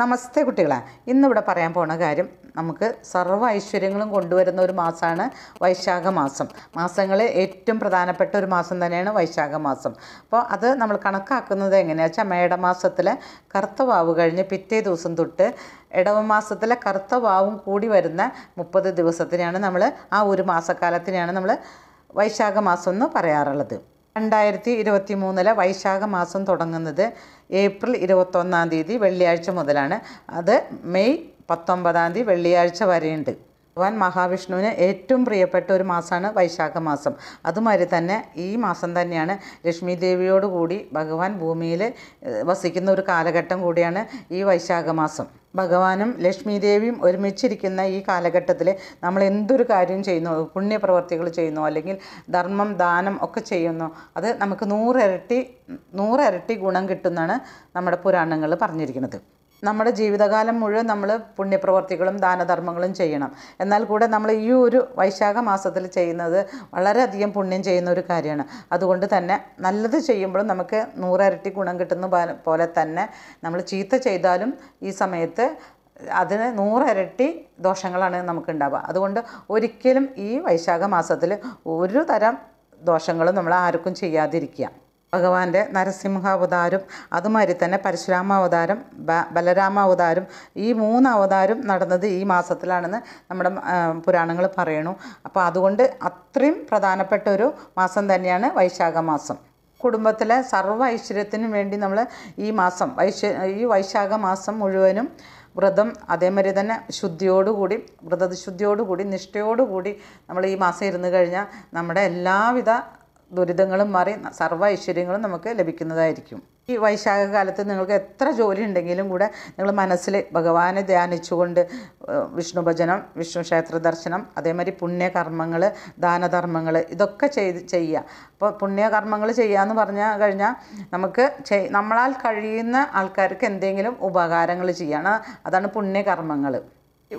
നമസ്തേ കുട്ടികളെ ഇന്നിവിടെ പറയാൻ പോണ കാര്യം നമുക്ക് സർവ്വ ഐശ്വര്യങ്ങളും കൊണ്ടുവരുന്ന ഒരു മാസമാണ് വൈശാഖ മാസം മാസങ്ങളിൽ ഏറ്റവും പ്രധാനപ്പെട്ട ഒരു മാസം തന്നെയാണ് വൈശാഖ മാസം അപ്പോൾ അത് നമ്മൾ കണക്കാക്കുന്നത് എങ്ങനെയാണെന്ന് വെച്ചാൽ മേടമാസത്തിലെ കറുത്തവാവ് കഴിഞ്ഞ് പിറ്റേ ദിവസം തൊട്ട് ഇടവ മാസത്തിലെ കറുത്തവാവും കൂടി വരുന്ന മുപ്പത് ദിവസത്തിനാണ് നമ്മൾ ആ ഒരു മാസക്കാലത്തിനെയാണ് നമ്മൾ വൈശാഖ മാസം എന്ന് പറയാറുള്ളത് രണ്ടായിരത്തി ഇരുപത്തി മൂന്നിലെ വൈശാഖ മാസം തുടങ്ങുന്നത് ഏപ്രിൽ ഇരുപത്തൊന്നാം തീയതി വെള്ളിയാഴ്ച മുതലാണ് അത് മെയ് പത്തൊമ്പതാം തീയതി വെള്ളിയാഴ്ച വരെയുണ്ട് ഭഗവാൻ മഹാവിഷ്ണുവിന് ഏറ്റവും പ്രിയപ്പെട്ട ഒരു മാസമാണ് വൈശാഖ മാസം അതുമാതിരി തന്നെ ഈ മാസം തന്നെയാണ് ലക്ഷ്മി ദേവിയോടുകൂടി ഭഗവാൻ ഭൂമിയിൽ വസിക്കുന്ന ഒരു കാലഘട്ടം കൂടിയാണ് ഈ വൈശാഖ മാസം ഭഗവാനും ലക്ഷ്മി ദേവിയും ഒരുമിച്ചിരിക്കുന്ന ഈ കാലഘട്ടത്തിൽ നമ്മൾ എന്തൊരു കാര്യം ചെയ്യുന്നു പുണ്യപ്രവർത്തികൾ ചെയ്യുന്നു അല്ലെങ്കിൽ ധർമ്മം ദാനം ഒക്കെ ചെയ്യുന്നു അത് നമുക്ക് നൂറിരട്ടി നൂറിരട്ടി ഗുണം കിട്ടുന്നതാണ് നമ്മുടെ പുരാണങ്ങൾ പറഞ്ഞിരിക്കുന്നത് നമ്മുടെ ജീവിതകാലം മുഴുവൻ നമ്മൾ പുണ്യപ്രവർത്തികളും ദാനധർമ്മങ്ങളും ചെയ്യണം എന്നാൽ കൂടെ നമ്മൾ ഈ ഒരു വൈശാഖ മാസത്തിൽ ചെയ്യുന്നത് വളരെയധികം പുണ്യം ചെയ്യുന്ന ഒരു കാര്യമാണ് അതുകൊണ്ട് തന്നെ നല്ലത് ചെയ്യുമ്പോഴും നമുക്ക് നൂറരട്ടി ഗുണം കിട്ടുന്ന പോലെ തന്നെ നമ്മൾ ചീത്ത ചെയ്താലും ഈ സമയത്ത് അതിന് നൂറരട്ടി ദോഷങ്ങളാണ് നമുക്കുണ്ടാവുക അതുകൊണ്ട് ഒരിക്കലും ഈ വൈശാഖ മാസത്തിൽ ഒരു തരം ദോഷങ്ങളും നമ്മൾ ആർക്കും ചെയ്യാതിരിക്കുക ഭഗവാന്റെ നരസിംഹാവതാരം അതുമാതിരി തന്നെ പരശുരാമാവതാരം ബലരാമാവതാരം ഈ മൂന്ന് അവതാരം നടന്നത് ഈ മാസത്തിലാണെന്ന് നമ്മുടെ പുരാണങ്ങൾ പറയണു അപ്പോൾ അതുകൊണ്ട് അത്രയും പ്രധാനപ്പെട്ട ഒരു മാസം തന്നെയാണ് വൈശാഖ മാസം കുടുംബത്തിലെ സർവ്വ ഐശ്വര്യത്തിനും വേണ്ടി നമ്മൾ ഈ മാസം വൈശ ഈ വൈശാഖ മാസം മുഴുവനും വ്രതം അതേമാതിരി തന്നെ ശുദ്ധിയോടുകൂടി വ്രതശുദ്ധിയോടുകൂടി നിഷ്ഠയോടുകൂടി നമ്മൾ ഈ മാസം ഇരുന്ന് കഴിഞ്ഞാൽ നമ്മുടെ എല്ലാവിധ ദുരിതങ്ങളും മാറി സർവ്വ ഐശ്വര്യങ്ങളും നമുക്ക് ലഭിക്കുന്നതായിരിക്കും ഈ വൈശാഖ കാലത്ത് നിങ്ങൾക്ക് എത്ര ജോലി ഉണ്ടെങ്കിലും കൂടെ നിങ്ങൾ മനസ്സിൽ ഭഗവാനെ ധ്യാനിച്ചുകൊണ്ട് വിഷ്ണു ഭജനം വിഷ്ണു ക്ഷേത്ര ദർശനം അതേമാതിരി പുണ്യകർമ്മങ്ങൾ ദാനധർമ്മങ്ങൾ ഇതൊക്കെ ചെയ്ത് ചെയ്യുക അപ്പോൾ പുണ്യകർമ്മങ്ങൾ ചെയ്യാന്ന് പറഞ്ഞു കഴിഞ്ഞാൽ നമുക്ക് നമ്മളാൽ കഴിയുന്ന ആൾക്കാർക്ക് എന്തെങ്കിലും ഉപകാരങ്ങൾ ചെയ്യണം അതാണ് പുണ്യകർമ്മങ്ങൾ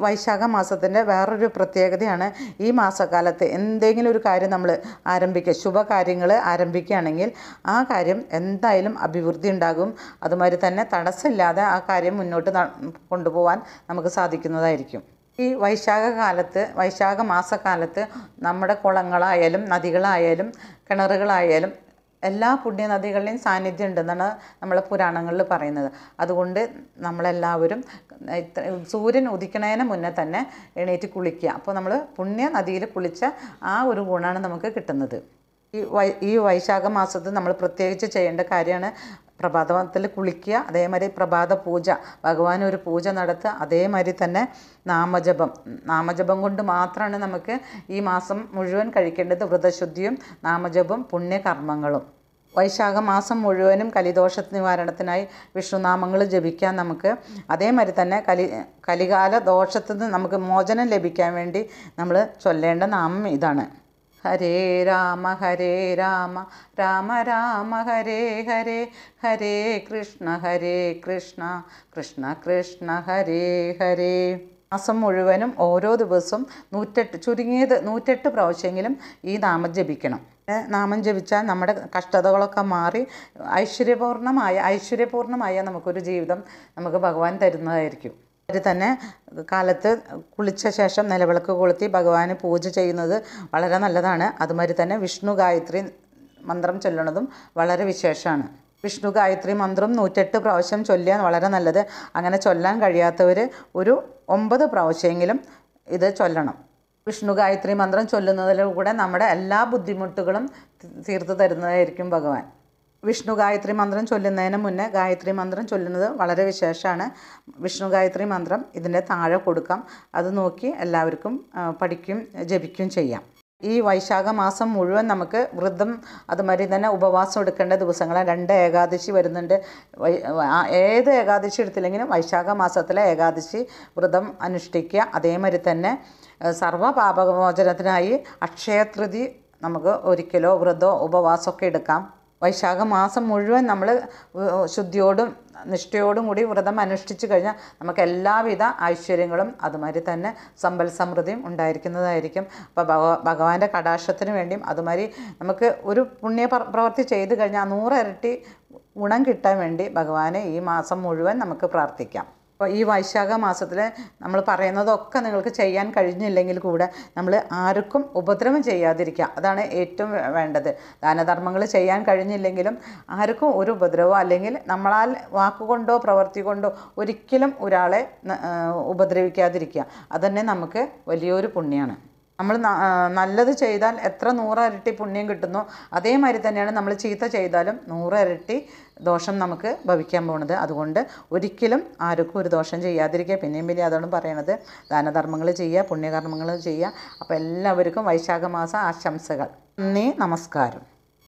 വൈശാഖ മാസത്തിൻ്റെ വേറൊരു പ്രത്യേകതയാണ് ഈ മാസക്കാലത്ത് എന്തെങ്കിലും ഒരു കാര്യം നമ്മൾ ആരംഭിക്കുക ശുഭകാര്യങ്ങൾ ആരംഭിക്കുകയാണെങ്കിൽ ആ കാര്യം എന്തായാലും അഭിവൃദ്ധി ഉണ്ടാകും അതുമാതിരി തന്നെ തടസ്സമില്ലാതെ ആ കാര്യം മുന്നോട്ട് കൊണ്ടുപോകാൻ നമുക്ക് സാധിക്കുന്നതായിരിക്കും ഈ വൈശാഖ കാലത്ത് വൈശാഖ മാസക്കാലത്ത് നമ്മുടെ കുളങ്ങളായാലും നദികളായാലും കിണറുകളായാലും എല്ലാ പുണ്യനദികളിലെയും സാന്നിധ്യം ഉണ്ടെന്നാണ് നമ്മളെ പുരാണങ്ങളിൽ പറയുന്നത് അതുകൊണ്ട് നമ്മളെല്ലാവരും സൂര്യൻ ഉദിക്കണതിന് മുന്നേ തന്നെ എണീറ്റ് കുളിക്കുക അപ്പോൾ നമ്മൾ പുണ്യ നദിയിൽ കുളിച്ച ആ ഒരു ഗുണമാണ് നമുക്ക് കിട്ടുന്നത് ഈ വൈ ഈ വൈശാഖ മാസത്തിൽ നമ്മൾ പ്രത്യേകിച്ച് ചെയ്യേണ്ട കാര്യമാണ് പ്രഭാതത്തിൽ കുളിക്കുക അതേമാതിരി പ്രഭാത പൂജ ഭഗവാൻ ഒരു പൂജ നടത്തുക അതേമാതിരി തന്നെ നാമജപം നാമജപം കൊണ്ട് മാത്രമാണ് നമുക്ക് ഈ മാസം മുഴുവൻ കഴിക്കേണ്ടത് വ്രതശുദ്ധിയും നാമജപം പുണ്യകർമ്മങ്ങളും വൈശാഖ മാസം മുഴുവനും കലിദോഷ നിവാരണത്തിനായി വിഷ്ണുനാമങ്ങൾ ജപിക്കാൻ നമുക്ക് അതേമാതിരി തന്നെ കലി കലികാല ദോഷത്തിൽ നിന്ന് നമുക്ക് മോചനം ലഭിക്കാൻ വേണ്ടി നമ്മൾ ചൊല്ലേണ്ട നാമം ഇതാണ് ഹരേ രാമ ഹരേ രാമ രാമ രാമ ഹരേ ഹരേ ഹരേ കൃഷ്ണ ഹരേ കൃഷ്ണ കൃഷ്ണ കൃഷ്ണ ഹരേ ഹരേ മാസം മുഴുവനും ഓരോ ദിവസവും നൂറ്റെട്ട് ചുരുങ്ങിയത് നൂറ്റെട്ട് പ്രാവശ്യമെങ്കിലും ഈ നാമം ജപിക്കണം നാമം ജപിച്ചാൽ നമ്മുടെ കഷ്ടതകളൊക്കെ മാറി ഐശ്വര്യപൂർണമായ ഐശ്വര്യപൂർണമായ നമുക്കൊരു ജീവിതം നമുക്ക് ഭഗവാൻ തരുന്നതായിരിക്കും അവർ തന്നെ കാലത്ത് കുളിച്ച ശേഷം നിലവിളക്ക് കൊളുത്തി ഭഗവാന് പൂജ ചെയ്യുന്നത് വളരെ നല്ലതാണ് അതുമാതിരി തന്നെ വിഷ്ണു ഗായത്രി മന്ത്രം ചൊല്ലണതും വളരെ വിശേഷമാണ് വിഷ്ണു ഗായത്രി മന്ത്രം നൂറ്റെട്ട് പ്രാവശ്യം ചൊല്ലിയാൽ വളരെ നല്ലത് അങ്ങനെ ചൊല്ലാൻ കഴിയാത്തവർ ഒരു ഒമ്പത് പ്രാവശ്യമെങ്കിലും ഇത് ചൊല്ലണം വിഷ്ണു ഗായത്രി മന്ത്രം ചൊല്ലുന്നതിലൂടെ നമ്മുടെ എല്ലാ ബുദ്ധിമുട്ടുകളും തീർത്തു തരുന്നതായിരിക്കും ഭഗവാൻ വിഷ്ണു ഗായത്രി മന്ത്രം ചൊല്ലുന്നതിന് മുന്നേ ഗായത്രി മന്ത്രം ചൊല്ലുന്നത് വളരെ വിശേഷമാണ് വിഷ്ണു ഗായത്രി മന്ത്രം ഇതിൻ്റെ താഴെ കൊടുക്കാം അത് നോക്കി എല്ലാവർക്കും പഠിക്കും ജപിക്കും ചെയ്യാം ഈ വൈശാഖ മാസം മുഴുവൻ നമുക്ക് വ്രതം അതുമാതിരി തന്നെ ഉപവാസം എടുക്കേണ്ട ദിവസങ്ങളാണ് രണ്ട് ഏകാദശി വരുന്നുണ്ട് ഏത് ഏകാദശി എടുത്തില്ലെങ്കിലും വൈശാഖ മാസത്തിലെ ഏകാദശി വ്രതം അനുഷ്ഠിക്കുക അതേമാതിരി തന്നെ സർവ്വ അക്ഷയതൃതി നമുക്ക് ഒരിക്കലോ വ്രതോ ഉപവാസമൊക്കെ എടുക്കാം വൈശാഖ മാസം മുഴുവൻ നമ്മൾ ശുദ്ധിയോടും നിഷ്ഠയോടും കൂടി വ്രതം അനുഷ്ഠിച്ചു കഴിഞ്ഞാൽ നമുക്ക് എല്ലാവിധ ഐശ്വര്യങ്ങളും അതുമാതിരി തന്നെ സമ്പൽ സമൃദ്ധിയും ഉണ്ടായിരിക്കുന്നതായിരിക്കും അപ്പോൾ ഭഗ ഭഗവാന്റെ കടാക്ഷത്തിന് വേണ്ടിയും അതുമാതിരി നമുക്ക് ഒരു പുണ്യ പ്രവൃത്തി ചെയ്തു കഴിഞ്ഞാൽ നൂറിരട്ടി ഗുണം കിട്ടാൻ വേണ്ടി ഭഗവാനെ ഈ മാസം മുഴുവൻ നമുക്ക് പ്രാർത്ഥിക്കാം ഇപ്പോൾ ഈ വൈശാഖ മാസത്തിൽ നമ്മൾ പറയുന്നതൊക്കെ നിങ്ങൾക്ക് ചെയ്യാൻ കഴിഞ്ഞില്ലെങ്കിൽ കൂടെ നമ്മൾ ആർക്കും ഉപദ്രവം ചെയ്യാതിരിക്കുക അതാണ് ഏറ്റവും വേണ്ടത് ദാനധർമ്മങ്ങൾ ചെയ്യാൻ കഴിഞ്ഞില്ലെങ്കിലും ആർക്കും ഒരു ഉപദ്രവോ അല്ലെങ്കിൽ നമ്മളാൽ വാക്കുകൊണ്ടോ പ്രവൃത്തി കൊണ്ടോ ഒരിക്കലും ഒരാളെ ഉപദ്രവിക്കാതിരിക്കുക അതുതന്നെ നമുക്ക് വലിയൊരു പുണ്യമാണ് നമ്മൾ നല്ലത് ചെയ്താൽ എത്ര നൂറരട്ടി പുണ്യം കിട്ടുന്നോ അതേമാതിരി തന്നെയാണ് നമ്മൾ ചീത്ത ചെയ്താലും നൂറരട്ടി ദോഷം നമുക്ക് ഭവിക്കാൻ പോണത് അതുകൊണ്ട് ഒരിക്കലും ആർക്കും ഒരു ദോഷം ചെയ്യാതിരിക്കുക പിന്നെയും പിന്നെയും അതോടും പറയണത് ദാനധർമ്മങ്ങൾ ചെയ്യുക പുണ്യകർമ്മങ്ങൾ ചെയ്യുക അപ്പോൾ എല്ലാവർക്കും വൈശാഖ മാസ ആശംസകൾ നന്ദി നമസ്കാരം